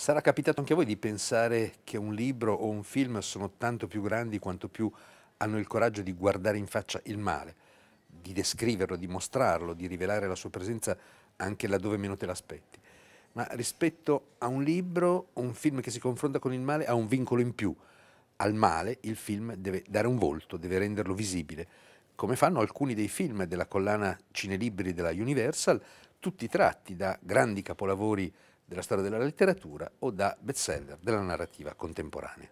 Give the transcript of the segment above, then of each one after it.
Sarà capitato anche a voi di pensare che un libro o un film sono tanto più grandi quanto più hanno il coraggio di guardare in faccia il male, di descriverlo, di mostrarlo, di rivelare la sua presenza anche laddove meno te l'aspetti. Ma rispetto a un libro o un film che si confronta con il male ha un vincolo in più. Al male il film deve dare un volto, deve renderlo visibile, come fanno alcuni dei film della collana Cinelibri della Universal, tutti tratti da grandi capolavori della storia della letteratura o da bestseller della narrativa contemporanea.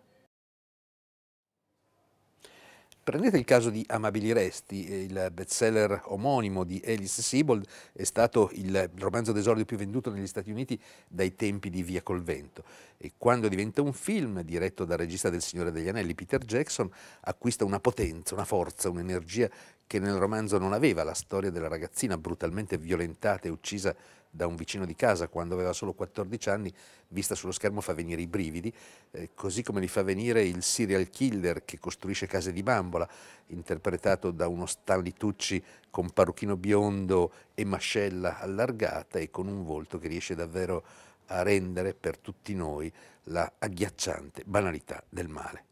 Prendete il caso di Amabili Resti, eh, il bestseller omonimo di Alice Siebold, è stato il romanzo d'esordio più venduto negli Stati Uniti dai tempi di Via col Vento e quando diventa un film diretto dal regista del Signore degli Anelli, Peter Jackson, acquista una potenza, una forza, un'energia che nel romanzo non aveva, la storia della ragazzina brutalmente violentata e uccisa da un vicino di casa quando aveva solo 14 anni, vista sullo schermo fa venire i brividi, eh, così come li fa venire il serial killer che costruisce case di bambola, interpretato da uno Stanley Tucci con parrucchino biondo e mascella allargata e con un volto che riesce davvero a rendere per tutti noi la agghiacciante banalità del male.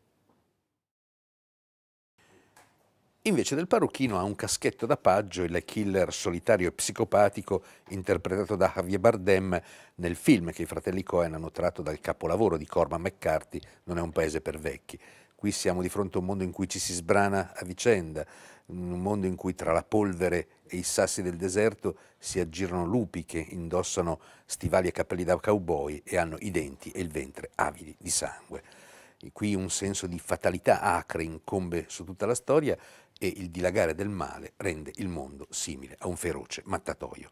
Invece del parrucchino ha un caschetto da paggio il killer solitario e psicopatico interpretato da Javier Bardem nel film che i fratelli Cohen hanno tratto dal capolavoro di Corman McCarthy Non è un paese per vecchi. Qui siamo di fronte a un mondo in cui ci si sbrana a vicenda, un mondo in cui tra la polvere e i sassi del deserto si aggirano lupi che indossano stivali e cappelli da cowboy e hanno i denti e il ventre avidi di sangue e qui un senso di fatalità acre incombe su tutta la storia e il dilagare del male rende il mondo simile a un feroce mattatoio.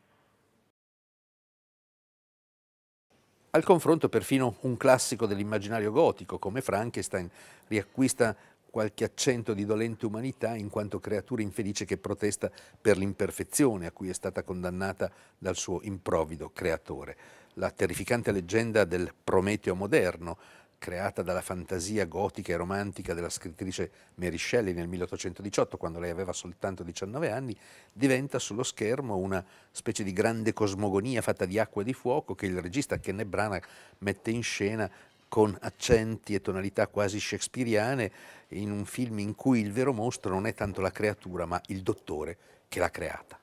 Al confronto perfino un classico dell'immaginario gotico come Frankenstein riacquista qualche accento di dolente umanità in quanto creatura infelice che protesta per l'imperfezione a cui è stata condannata dal suo improvvido creatore. La terrificante leggenda del Prometeo moderno creata dalla fantasia gotica e romantica della scrittrice Mary Shelley nel 1818, quando lei aveva soltanto 19 anni, diventa sullo schermo una specie di grande cosmogonia fatta di acqua e di fuoco che il regista Kenneth Branagh mette in scena con accenti e tonalità quasi shakespeariane in un film in cui il vero mostro non è tanto la creatura ma il dottore che l'ha creata.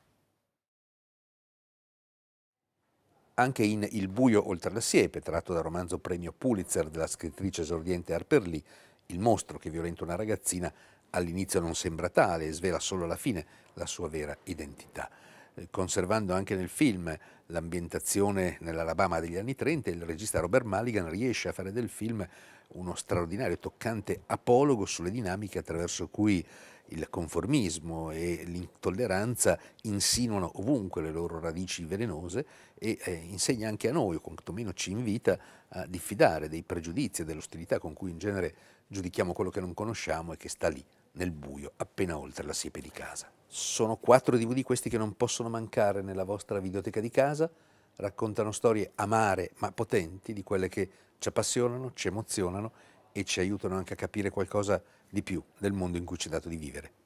anche in Il buio oltre la siepe, tratto dal romanzo premio Pulitzer della scrittrice esordiente Harper Lee, il mostro che violenta una ragazzina all'inizio non sembra tale e svela solo alla fine la sua vera identità. Eh, conservando anche nel film l'ambientazione nell'Alabama degli anni 30, il regista Robert Mulligan riesce a fare del film uno straordinario, toccante apologo sulle dinamiche attraverso cui il conformismo e l'intolleranza insinuano ovunque le loro radici velenose e eh, insegna anche a noi, o quantomeno ci invita a diffidare dei pregiudizi e dell'ostilità con cui in genere giudichiamo quello che non conosciamo e che sta lì, nel buio, appena oltre la siepe di casa. Sono quattro DVD questi che non possono mancare nella vostra videoteca di casa, raccontano storie amare ma potenti di quelle che ci appassionano, ci emozionano e ci aiutano anche a capire qualcosa di più del mondo in cui ci è dato di vivere.